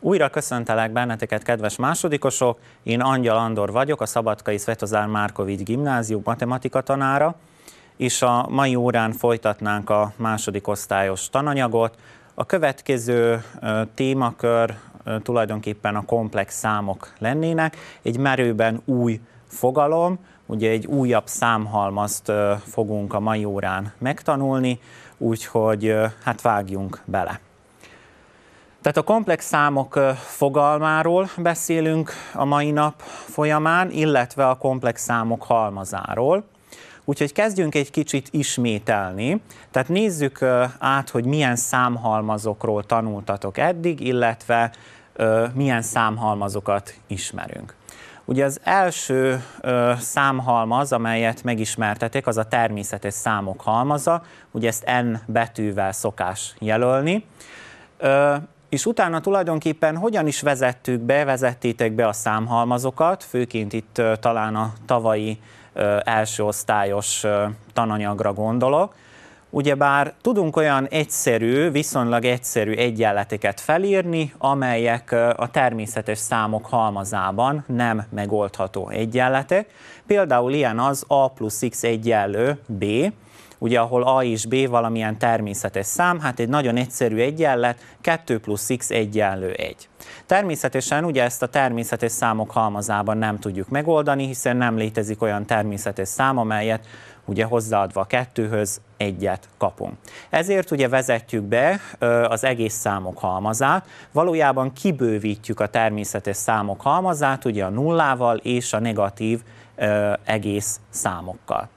Újra köszöntelek benneteket, kedves másodikosok! Én Angyal Andor vagyok, a Szabadkai Svetozár Márkovics Gimnázium matematika tanára, és a mai órán folytatnánk a második osztályos tananyagot. A következő témakör tulajdonképpen a komplex számok lennének, egy merőben új fogalom, ugye egy újabb számhalmazt fogunk a mai órán megtanulni, úgyhogy hát vágjunk bele. Tehát a komplex számok fogalmáról beszélünk a mai nap folyamán, illetve a komplex számok halmazáról. Úgyhogy kezdjünk egy kicsit ismételni, tehát nézzük át, hogy milyen számhalmazokról tanultatok eddig, illetve milyen számhalmazokat ismerünk. Ugye az első ö, számhalmaz, amelyet megismertetek, az a természetes számok halmaza, ugye ezt N betűvel szokás jelölni. Ö, és utána tulajdonképpen hogyan is vezettük be, vezettétek be a számhalmazokat, főként itt talán a tavalyi első osztályos tananyagra gondolok, Ugyebár tudunk olyan egyszerű, viszonylag egyszerű egyenleteket felírni, amelyek a természetes számok halmazában nem megoldható egyenletek. Például ilyen az a plusz x egyenlő b, ugye ahol a és b valamilyen természetes szám, hát egy nagyon egyszerű egyenlet, 2 plusz x egyenlő 1. Természetesen ugye ezt a természetes számok halmazában nem tudjuk megoldani, hiszen nem létezik olyan természetes szám, amelyet ugye hozzáadva a kettőhöz egyet kapunk. Ezért ugye vezetjük be az egész számok halmazát, valójában kibővítjük a természetes számok halmazát, ugye a nullával és a negatív egész számokkal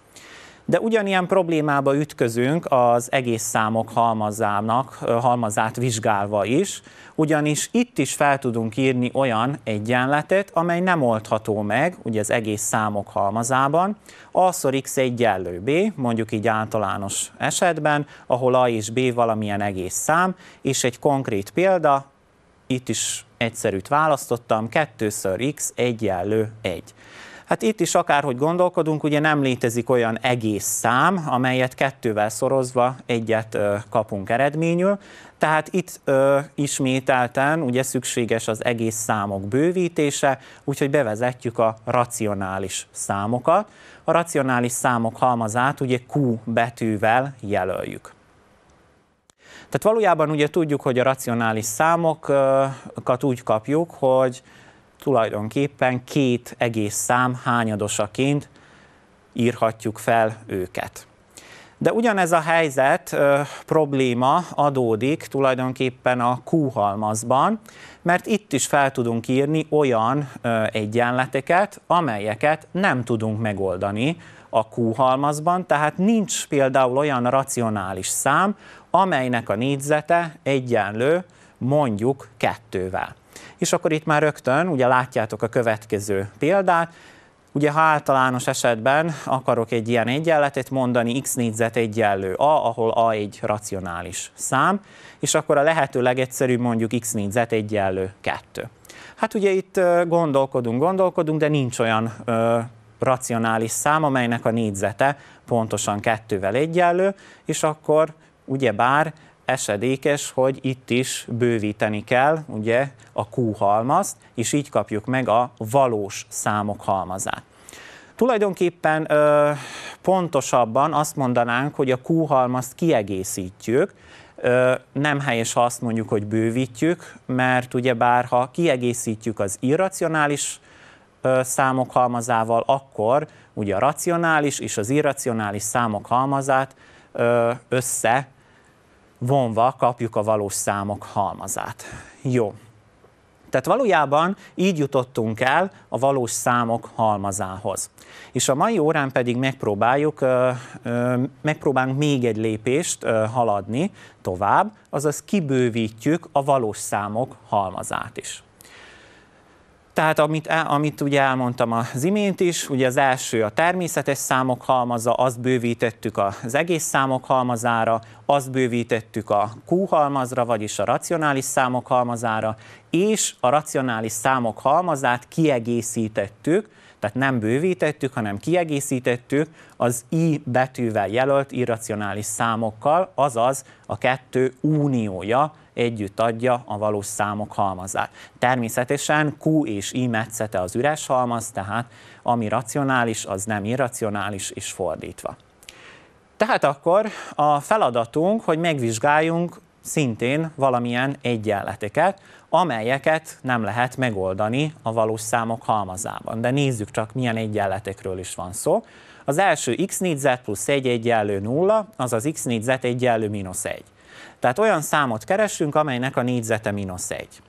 de ugyanilyen problémába ütközünk az egész számok halmazának, halmazát vizsgálva is, ugyanis itt is fel tudunk írni olyan egyenletet, amely nem oldható meg, ugye az egész számok halmazában, a szor x egyenlő b, mondjuk így általános esetben, ahol a és b valamilyen egész szám, és egy konkrét példa, itt is egyszerűt választottam, 2 x egyenlő 1. Hát itt is akárhogy gondolkodunk, ugye nem létezik olyan egész szám, amelyet kettővel szorozva egyet kapunk eredményül, tehát itt ö, ismételten ugye szükséges az egész számok bővítése, úgyhogy bevezetjük a racionális számokat. A racionális számok halmazát ugye Q betűvel jelöljük. Tehát valójában ugye tudjuk, hogy a racionális számokat úgy kapjuk, hogy tulajdonképpen két egész szám hányadosaként írhatjuk fel őket. De ugyanez a helyzet ö, probléma adódik tulajdonképpen a Q-halmazban, mert itt is fel tudunk írni olyan ö, egyenleteket, amelyeket nem tudunk megoldani a Q-halmazban, tehát nincs például olyan racionális szám, amelynek a négyzete egyenlő mondjuk kettővel. És akkor itt már rögtön, ugye látjátok a következő példát, Ugye ha általános esetben akarok egy ilyen egyenletet mondani, x négyzet egyenlő a, ahol a egy racionális szám, és akkor a lehető legegyszerűbb mondjuk x négyzet egyenlő 2. Hát ugye itt gondolkodunk, gondolkodunk, de nincs olyan ö, racionális szám, amelynek a négyzete pontosan kettővel egyenlő, és akkor ugye bár esedékes, hogy itt is bővíteni kell ugye a Q halmazt, és így kapjuk meg a valós számok halmazát. Tulajdonképpen ö, pontosabban azt mondanánk, hogy a Q halmazt kiegészítjük, ö, nem helyes, ha azt mondjuk, hogy bővítjük, mert ugye bár ha kiegészítjük az irracionális ö, számok halmazával, akkor ugye a racionális és az irracionális számok halmazát ö, össze vonva kapjuk a valós számok halmazát. Jó. Tehát valójában így jutottunk el a valós számok halmazához. És a mai órán pedig megpróbáljuk, megpróbálunk még egy lépést haladni tovább, azaz kibővítjük a valós számok halmazát is. Tehát amit, amit ugye elmondtam az imént is, ugye az első a természetes számok halmaza, azt bővítettük az egész számok halmazára, azt bővítettük a Q halmazra, vagyis a racionális számok halmazára, és a racionális számok halmazát kiegészítettük, tehát nem bővítettük, hanem kiegészítettük az i betűvel jelölt irracionális számokkal, azaz a kettő uniója együtt adja a valós számok halmazát. Természetesen Q és I metszete az üres halmaz, tehát ami racionális, az nem irracionális, és fordítva. Tehát akkor a feladatunk, hogy megvizsgáljunk szintén valamilyen egyenleteket, amelyeket nem lehet megoldani a valós számok halmazában. De nézzük csak, milyen egyenletekről is van szó. Az első x négyzet plusz 1 egyenlő 0, azaz x négyzet egyenlő mínusz 1. Tehát olyan számot keresünk, amelynek a négyzete mínusz egy.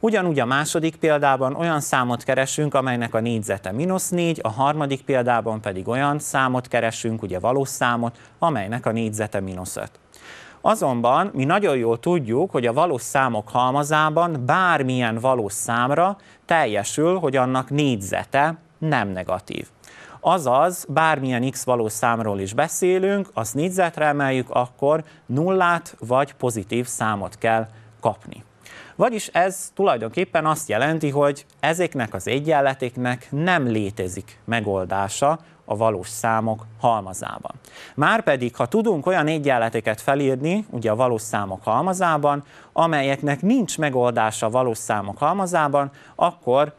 Ugyanúgy a második példában olyan számot keresünk, amelynek a négyzete mínusz 4, a harmadik példában pedig olyan számot keresünk, ugye valós számot, amelynek a négyzete mínusz 5. Azonban mi nagyon jól tudjuk, hogy a valós számok halmazában bármilyen valós számra teljesül, hogy annak négyzete nem negatív. Azaz, bármilyen x valós számról is beszélünk, azt négyzetre emeljük, akkor nullát vagy pozitív számot kell kapni. Vagyis ez tulajdonképpen azt jelenti, hogy ezeknek az egyenletéknek nem létezik megoldása a valós számok halmazában. Márpedig, ha tudunk olyan egyenleteket felírni, ugye a valós számok halmazában, amelyeknek nincs megoldása a valós számok halmazában, akkor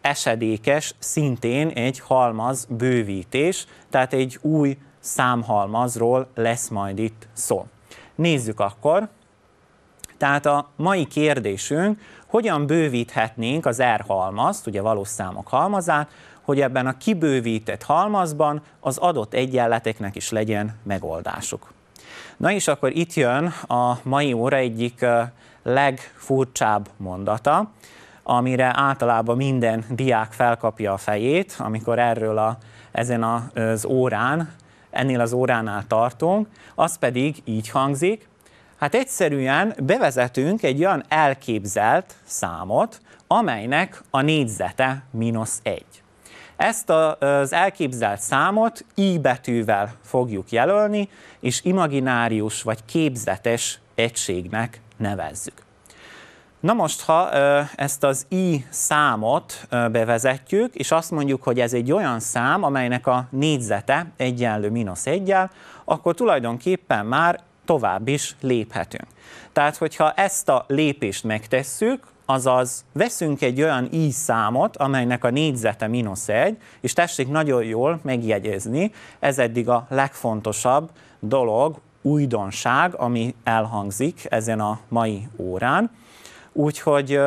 esedékes szintén egy halmaz bővítés, tehát egy új számhalmazról lesz majd itt szó. Nézzük akkor, tehát a mai kérdésünk, hogyan bővíthetnénk az R halmazt, ugye valós számok halmazát, hogy ebben a kibővített halmazban az adott egyenleteknek is legyen megoldásuk. Na és akkor itt jön a mai óra egyik legfurcsább mondata amire általában minden diák felkapja a fejét, amikor erről a, ezen az órán, ennél az óránál tartunk, az pedig így hangzik, Hát egyszerűen bevezetünk egy olyan elképzelt számot, amelynek a négyzete mínusz egy. Ezt az elképzelt számot i betűvel fogjuk jelölni, és imaginárius vagy képzetes egységnek nevezzük. Na most, ha ezt az i számot bevezetjük, és azt mondjuk, hogy ez egy olyan szám, amelynek a négyzete egyenlő mínusz egyel, akkor tulajdonképpen már tovább is léphetünk. Tehát, hogyha ezt a lépést megtesszük, azaz veszünk egy olyan i számot, amelynek a négyzete mínusz egy, és tessék nagyon jól megjegyezni, ez eddig a legfontosabb dolog, újdonság, ami elhangzik ezen a mai órán, Úgyhogy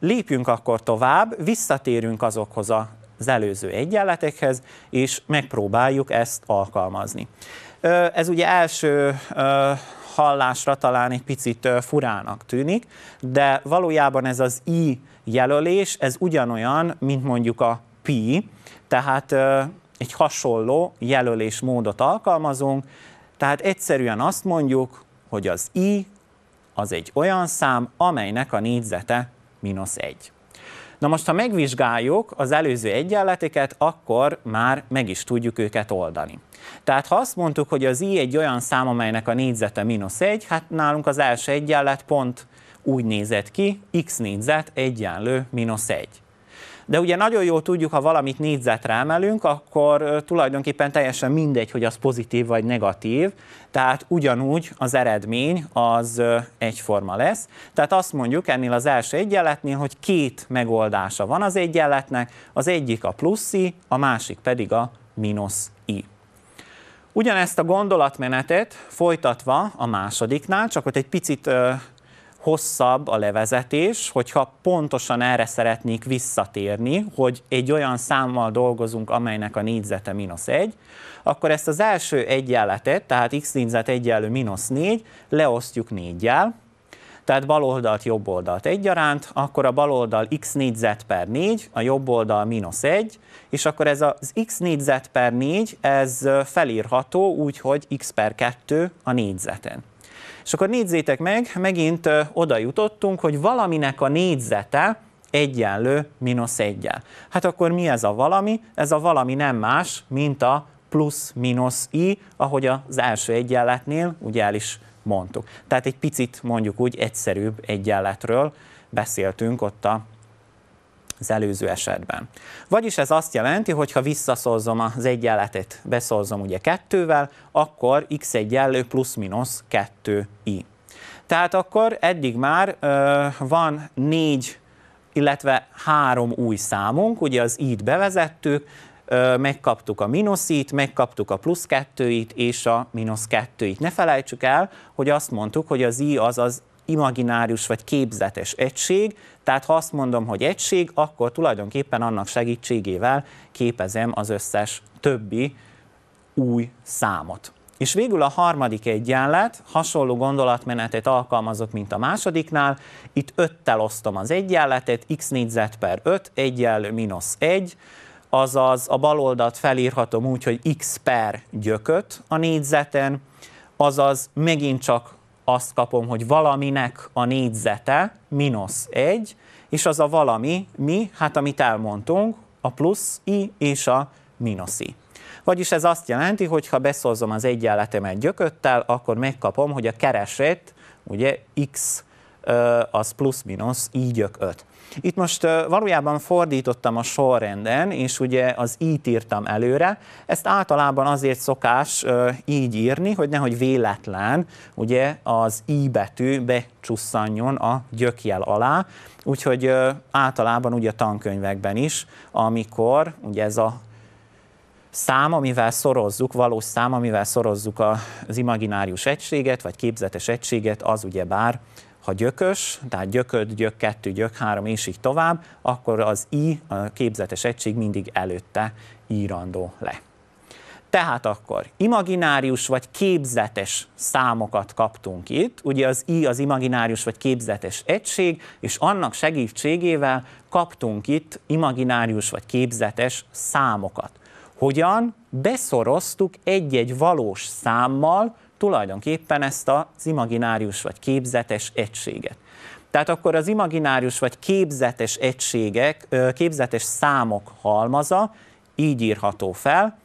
lépjünk akkor tovább, visszatérünk azokhoz az előző egyenletekhez, és megpróbáljuk ezt alkalmazni. Ez ugye első hallásra talán egy picit furának tűnik, de valójában ez az i jelölés, ez ugyanolyan, mint mondjuk a pi, tehát egy hasonló jelölésmódot alkalmazunk, tehát egyszerűen azt mondjuk, hogy az i az egy olyan szám, amelynek a négyzete mínusz egy. Na most, ha megvizsgáljuk az előző egyenleteket, akkor már meg is tudjuk őket oldani. Tehát ha azt mondtuk, hogy az i egy olyan szám, amelynek a négyzete mínusz 1, hát nálunk az első egyenlet pont úgy nézett ki, x négyzet egyenlő mínusz 1. De ugye nagyon jól tudjuk, ha valamit négyzetre emelünk, akkor tulajdonképpen teljesen mindegy, hogy az pozitív vagy negatív, tehát ugyanúgy az eredmény az egyforma lesz. Tehát azt mondjuk ennél az első egyenletnél, hogy két megoldása van az egyenletnek, az egyik a plusz i, a másik pedig a mínusz i. Ugyanezt a gondolatmenetet folytatva a másodiknál, csak ott egy picit hosszabb a levezetés, hogyha pontosan erre szeretnék visszatérni, hogy egy olyan számmal dolgozunk, amelynek a négyzete mínusz 1, akkor ezt az első egyenletet, tehát x négyzet egyenlő mínusz 4, leosztjuk négyel, tehát bal oldalt, jobb oldalt egyaránt, akkor a bal oldal x négyzet per 4, a jobb oldal mínusz 1, és akkor ez az x négyzet per 4, ez felírható úgy, hogy x per 2 a négyzeten. És akkor nézzétek meg, megint oda jutottunk, hogy valaminek a négyzete egyenlő mínusz egyel. Hát akkor mi ez a valami? Ez a valami nem más, mint a plusz-minusz i, ahogy az első egyenletnél ugye el is mondtuk. Tehát egy picit mondjuk úgy egyszerűbb egyenletről beszéltünk ott a az előző esetben. Vagyis ez azt jelenti, hogy ha visszaszorzom az egyenletet, beszorzom ugye kettővel, akkor x egyenlő plusz-minusz 2i. Tehát akkor eddig már ö, van négy, illetve három új számunk, ugye az i-t bevezettük, ö, megkaptuk a mínuszit, megkaptuk a plusz kettőit és a mínusz kettőit. Ne felejtsük el, hogy azt mondtuk, hogy az i az az imaginárius vagy képzetes egység, tehát ha azt mondom, hogy egység, akkor tulajdonképpen annak segítségével képezem az összes többi új számot. És végül a harmadik egyenlet, hasonló gondolatmenetet alkalmazok, mint a másodiknál. Itt öttel osztom az egyenletet, x négyzet per 5 egyenlő mínusz 1, azaz a bal oldalt felírhatom úgy, hogy x per gyököt a négyzeten, azaz megint csak azt kapom, hogy valaminek a négyzete mínusz egy, és az a valami, mi, hát amit elmondtunk, a plusz i és a mínusz i. Vagyis ez azt jelenti, hogy ha beszorzom az egyenletemet gyököttel, akkor megkapom, hogy a kereset, ugye x az plusz-minusz gyök 5. Itt most valójában fordítottam a sorrenden, és ugye az így írtam előre. Ezt általában azért szokás így írni, hogy nehogy véletlen ugye az i betű becsusszanjon a gyökjel alá, úgyhogy általában ugye a tankönyvekben is, amikor ugye ez a szám, amivel szorozzuk, valós szám, amivel szorozzuk az imaginárius egységet, vagy képzetes egységet, az ugye bár ha gyökös, tehát gyököd, gyök 2, gyök 3, és így tovább, akkor az i, a képzetes egység mindig előtte írandó le. Tehát akkor imaginárius vagy képzetes számokat kaptunk itt, ugye az i az imaginárius vagy képzetes egység, és annak segítségével kaptunk itt imaginárius vagy képzetes számokat. Hogyan? Beszoroztuk egy-egy valós számmal, tulajdonképpen ezt az imaginárius vagy képzetes egységet. Tehát akkor az imaginárius vagy képzetes egységek, képzetes számok halmaza így írható fel,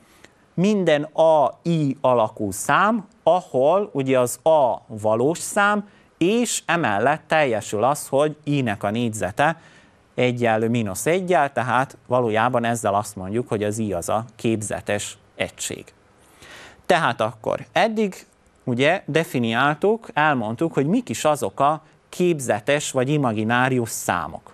minden A-I alakú szám, ahol ugye az A valós szám, és emellett teljesül az, hogy I-nek a négyzete egyenlő mínusz egyel, tehát valójában ezzel azt mondjuk, hogy az I az a képzetes egység. Tehát akkor eddig ugye definiáltuk, elmondtuk, hogy mik is azok a képzetes vagy imaginárius számok.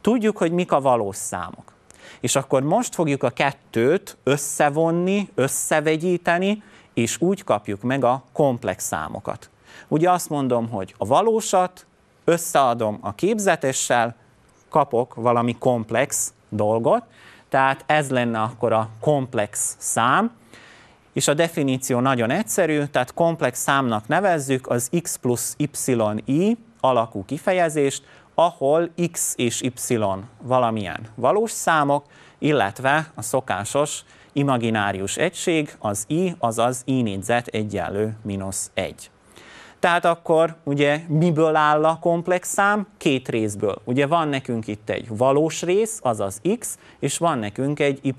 Tudjuk, hogy mik a valós számok. És akkor most fogjuk a kettőt összevonni, összevegyíteni, és úgy kapjuk meg a komplex számokat. Ugye azt mondom, hogy a valósat összeadom a képzetessel, kapok valami komplex dolgot, tehát ez lenne akkor a komplex szám, és a definíció nagyon egyszerű, tehát komplex számnak nevezzük az x plusz yi alakú kifejezést, ahol x és y valamilyen valós számok, illetve a szokásos imaginárius egység, az i, azaz i négyzet egyenlő mínusz 1. Tehát akkor ugye miből áll a komplex szám? Két részből. Ugye van nekünk itt egy valós rész, azaz x, és van nekünk egy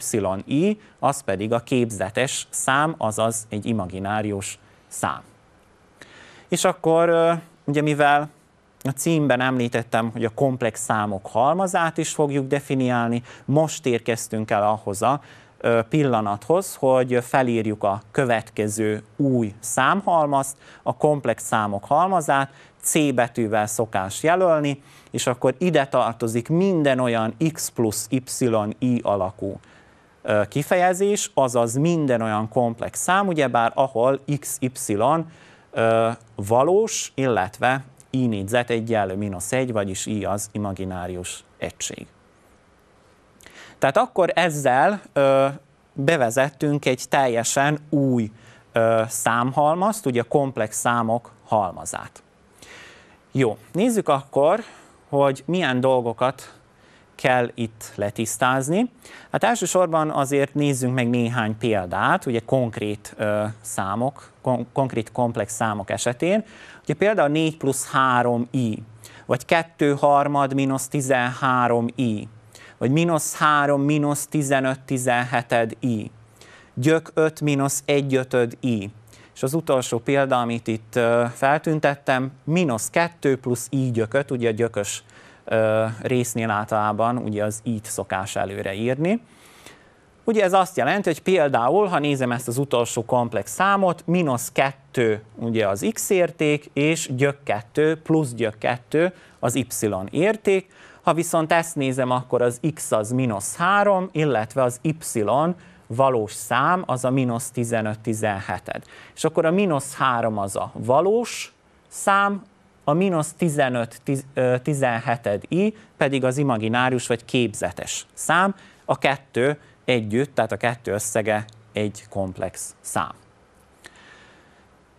i, az pedig a képzetes szám, azaz egy imaginárius szám. És akkor ugye mivel a címben említettem, hogy a komplex számok halmazát is fogjuk definiálni, most érkeztünk el ahhoz a pillanathoz, hogy felírjuk a következő új számhalmazt, a komplex számok halmazát, C betűvel szokás jelölni, és akkor ide tartozik minden olyan x plusz y-i alakú kifejezés, azaz minden olyan komplex szám, ugyebár ahol x, y valós, illetve i négyzet egyenlő mínusz egy vagyis i az imaginárius egység. Tehát akkor ezzel ö, bevezettünk egy teljesen új ö, számhalmazt, ugye komplex számok halmazát. Jó, nézzük akkor, hogy milyen dolgokat kell itt letisztázni. Hát elsősorban azért nézzünk meg néhány példát, ugye konkrét ö, számok, kon- konkrét komplex számok esetén. Ugye például 4 plusz 3i, vagy 2 harmad mínusz 13i, vagy mínusz 3, mínusz 15, 17 i. Gyök 5, mínusz 1 5 i. És az utolsó példa, amit itt feltüntettem, mínusz 2 plusz i gyököt, ugye a gyökös résznél általában ugye az i-t szokás előre írni. Ugye ez azt jelenti, hogy például, ha nézem ezt az utolsó komplex számot, mínusz 2 ugye az x érték, és gyök 2 plusz gyök 2 az y érték, ha viszont ezt nézem, akkor az x az mínusz 3, illetve az y valós szám az a mínusz 15-17. ed És akkor a mínusz 3 az a valós szám, a mínusz 15-17 i pedig az imaginárius vagy képzetes szám, a kettő együtt, tehát a kettő összege egy komplex szám.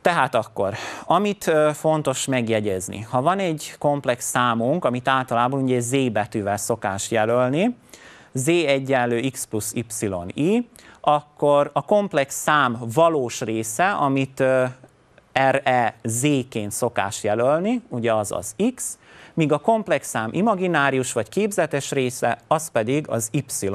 Tehát akkor, amit fontos megjegyezni, ha van egy komplex számunk, amit általában ugye Z betűvel szokás jelölni, Z egyenlő X plusz YI, akkor a komplex szám valós része, amit re z ként szokás jelölni, ugye az az X, míg a komplex szám imaginárius vagy képzetes része, az pedig az Y,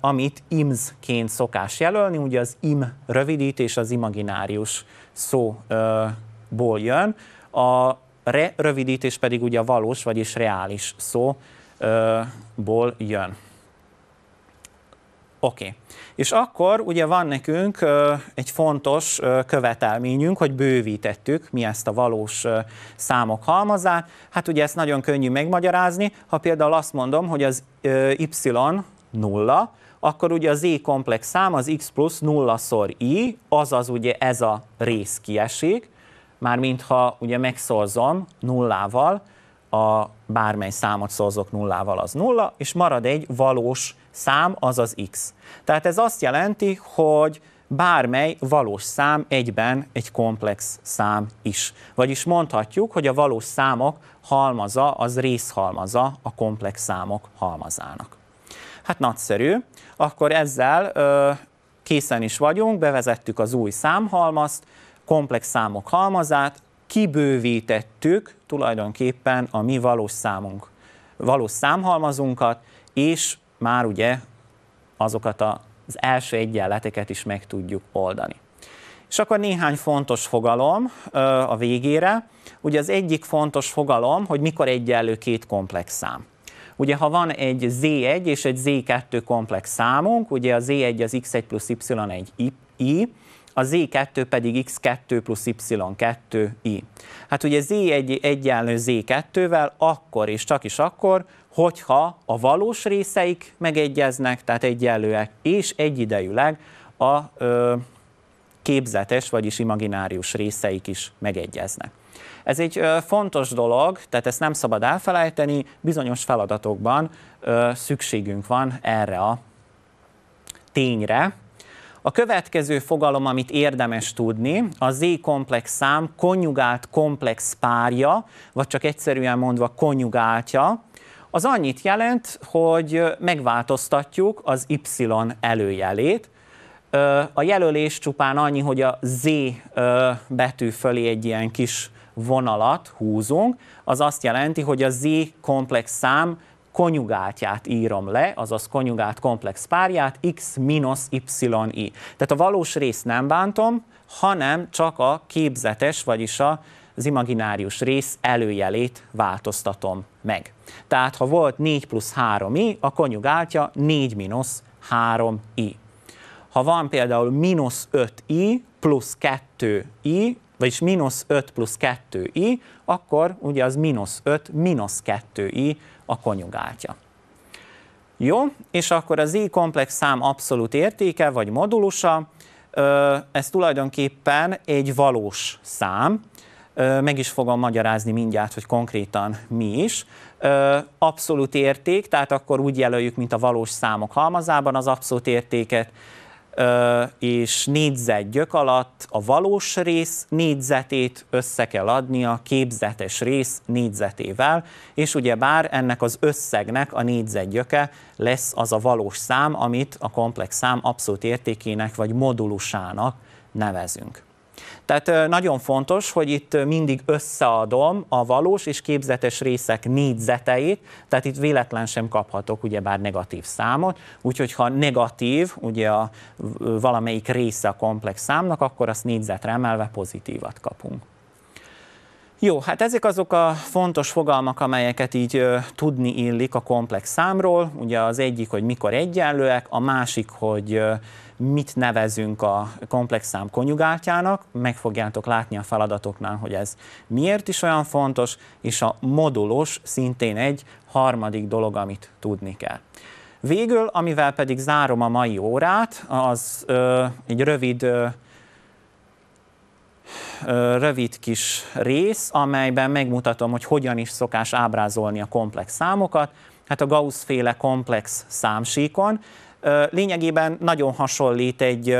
amit IMS-ként szokás jelölni, ugye az IM rövidítés az imaginárius szóból jön, a re rövidítés pedig ugye a valós, vagyis reális szóból jön. Oké. Okay. És akkor ugye van nekünk egy fontos követelményünk, hogy bővítettük mi ezt a valós számok halmazát. Hát ugye ezt nagyon könnyű megmagyarázni, ha például azt mondom, hogy az y nulla, akkor ugye az z komplex szám az x plusz nullaszor i, azaz ugye ez a rész kiesik, mármint ha ugye megszorzom nullával, a bármely számot szorzok nullával, az nulla, és marad egy valós szám, azaz x. Tehát ez azt jelenti, hogy bármely valós szám egyben egy komplex szám is. Vagyis mondhatjuk, hogy a valós számok halmaza az részhalmaza a komplex számok halmazának. Hát nagyszerű. Akkor ezzel ö, készen is vagyunk, bevezettük az új számhalmazt, komplex számok halmazát, kibővítettük tulajdonképpen a mi valós számunk, valós számhalmazunkat, és már ugye azokat az első egyenleteket is meg tudjuk oldani. És akkor néhány fontos fogalom ö, a végére. Ugye az egyik fontos fogalom, hogy mikor egyenlő két komplex szám. Ugye ha van egy Z1 és egy Z2 komplex számunk, ugye a Z1 az X1 plusz Y1 I, a Z2 pedig X2 plusz Y2 I. Hát ugye Z1 egyenlő Z2-vel akkor és csak is akkor, hogyha a valós részeik megegyeznek, tehát egyenlőek, és egyidejűleg a ö, képzetes, vagyis imaginárius részeik is megegyeznek. Ez egy fontos dolog, tehát ezt nem szabad elfelejteni, bizonyos feladatokban szükségünk van erre a tényre. A következő fogalom, amit érdemes tudni, a z-komplex szám konjugált komplex párja, vagy csak egyszerűen mondva konjugáltja, az annyit jelent, hogy megváltoztatjuk az y előjelét, a jelölés csupán annyi, hogy a Z betű fölé egy ilyen kis vonalat húzunk, az azt jelenti, hogy a Z komplex szám konyugátját írom le, azaz konyugát komplex párját, x minusz i. Tehát a valós részt nem bántom, hanem csak a képzetes, vagyis a az imaginárius rész előjelét változtatom meg. Tehát ha volt 4 plusz 3i, a konyugáltja 4 minusz 3i. Ha van például mínusz 5i plusz 2i, vagyis mínusz 5 plusz 2i, akkor ugye az mínusz 5 mínusz 2i a konyugáltja. Jó, és akkor az i komplex szám abszolút értéke, vagy modulusa, ez tulajdonképpen egy valós szám, meg is fogom magyarázni mindjárt, hogy konkrétan mi is. Abszolút érték, tehát akkor úgy jelöljük, mint a valós számok halmazában az abszolút értéket, és gyök alatt a valós rész négyzetét össze kell adni a képzetes rész négyzetével, és ugye bár ennek az összegnek a gyöke lesz az a valós szám, amit a komplex szám abszolút értékének vagy modulusának nevezünk. Tehát nagyon fontos, hogy itt mindig összeadom a valós és képzetes részek négyzeteit, tehát itt véletlen sem kaphatok ugyebár negatív számot, úgyhogy ha negatív, ugye a, valamelyik része a komplex számnak, akkor azt négyzetre emelve pozitívat kapunk. Jó, hát ezek azok a fontos fogalmak, amelyeket így ö, tudni illik a komplex számról. Ugye az egyik, hogy mikor egyenlőek, a másik, hogy ö, mit nevezünk a komplex szám konjugáltjának, meg fogjátok látni a feladatoknál, hogy ez miért is olyan fontos, és a modulos szintén egy harmadik dolog, amit tudni kell. Végül, amivel pedig zárom a mai órát, az ö, egy rövid ö, rövid kis rész, amelyben megmutatom, hogy hogyan is szokás ábrázolni a komplex számokat, hát a Gauss-féle komplex számsíkon. Lényegében nagyon hasonlít egy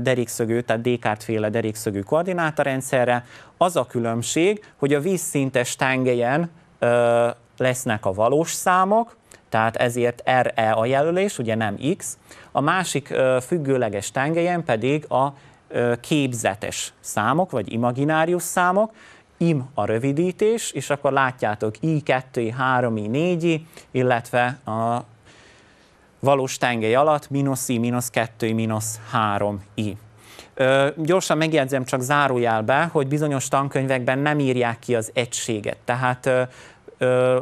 derékszögő, tehát Descartes-féle derékszögű koordinátarendszerre. Az a különbség, hogy a vízszintes tengelyen lesznek a valós számok, tehát ezért RE a jelölés, ugye nem X, a másik függőleges tengelyen pedig a képzetes számok, vagy imaginárius számok, im a rövidítés, és akkor látjátok i2, i3, i4, illetve a valós tengely alatt mínusz i, mínusz 2, mínusz 3 i. Ö, gyorsan megjegyzem, csak zárójelbe, hogy bizonyos tankönyvekben nem írják ki az egységet. Tehát ö, ö,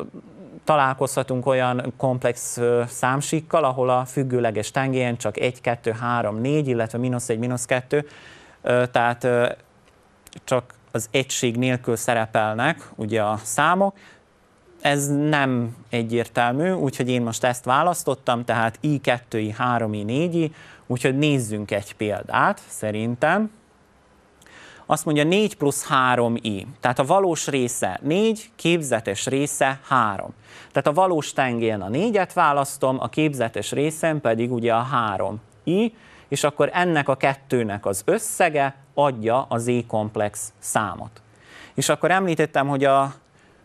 találkozhatunk olyan komplex számsíkkal, ahol a függőleges tengelyen csak 1, 2, 3, 4, illetve mínusz 1, mínusz 2, tehát csak az egység nélkül szerepelnek ugye a számok, ez nem egyértelmű, úgyhogy én most ezt választottam, tehát i2, i3, i4, úgyhogy nézzünk egy példát szerintem azt mondja 4 plusz 3i. Tehát a valós része 4, képzetes része 3. Tehát a valós tengén a 4-et választom, a képzetes részen pedig ugye a 3i, és akkor ennek a kettőnek az összege adja az z-komplex számot. És akkor említettem, hogy a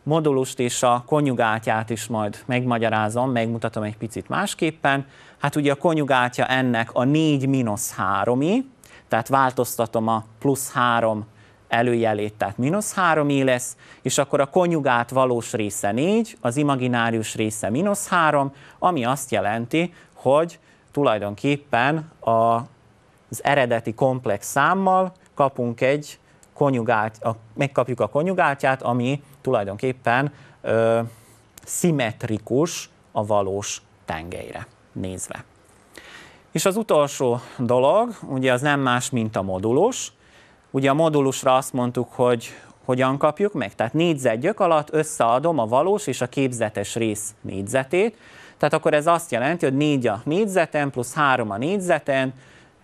modulust és a konjugáltját is majd megmagyarázom, megmutatom egy picit másképpen. Hát ugye a konjugáltja ennek a 4 3i, tehát változtatom a plusz 3 előjelét, tehát mínusz 3 lesz, és akkor a konyugát valós része 4, az imaginárius része mínusz 3, ami azt jelenti, hogy tulajdonképpen a, az eredeti komplex számmal kapunk egy konyugát, a, megkapjuk a konyugátját, ami tulajdonképpen ö, szimmetrikus a valós tengelyre nézve. És az utolsó dolog, ugye az nem más, mint a modulus. Ugye a modulusra azt mondtuk, hogy hogyan kapjuk meg. Tehát négyzetgyök alatt összeadom a valós és a képzetes rész négyzetét. Tehát akkor ez azt jelenti, hogy 4 a négyzeten plusz 3 a négyzeten,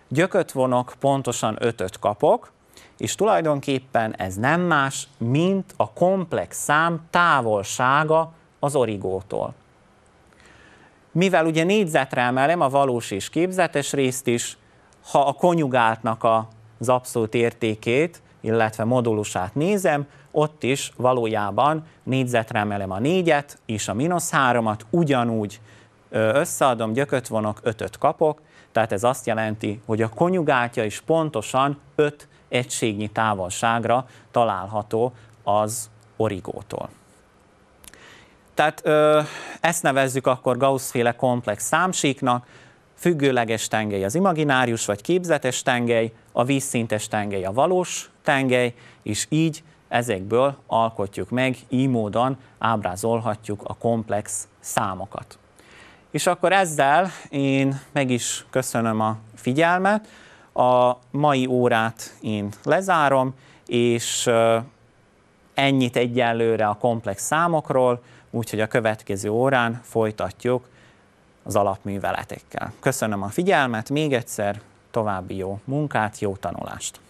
gyököt vonok, pontosan 5 kapok, és tulajdonképpen ez nem más, mint a komplex szám távolsága az origótól mivel ugye négyzetre emelem a valós és képzetes részt is, ha a konyugáltnak az abszolút értékét, illetve modulusát nézem, ott is valójában négyzetre emelem a négyet és a mínusz háromat, ugyanúgy összeadom, gyököt vonok, ötöt kapok, tehát ez azt jelenti, hogy a konyugátja is pontosan öt egységnyi távolságra található az origótól. Tehát ö, ezt nevezzük akkor Gauss-féle komplex számsíknak, függőleges tengely az imaginárius vagy képzetes tengely, a vízszintes tengely a valós tengely, és így ezekből alkotjuk meg, így módon ábrázolhatjuk a komplex számokat. És akkor ezzel én meg is köszönöm a figyelmet, a mai órát én lezárom, és ennyit egyelőre a komplex számokról, úgyhogy a következő órán folytatjuk az alapműveletekkel. Köszönöm a figyelmet, még egyszer további jó munkát, jó tanulást!